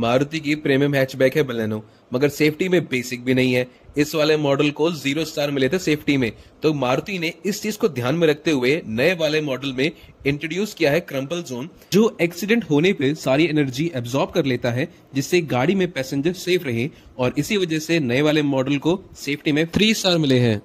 मारुति की premium hatchback है Baleno मगर सेफ्टी में बेसिक भी नहीं है इस वाले मॉडल को जीरो स्टार मिले थे सेफ्टी में तो मारुति ने इस चीज को ध्यान में रखते हुए नए वाले मॉडल में इंट्रोड्यूस किया है क्रम्पल जोन जो एक्सीडेंट होने पे सारी एनर्जी एब्जॉर्ब कर लेता है जिससे गाड़ी में पैसेंजर सेफ रहे और इसी वजह से नए वाले मॉडल को सेफ्टी में थ्री स्टार मिले हैं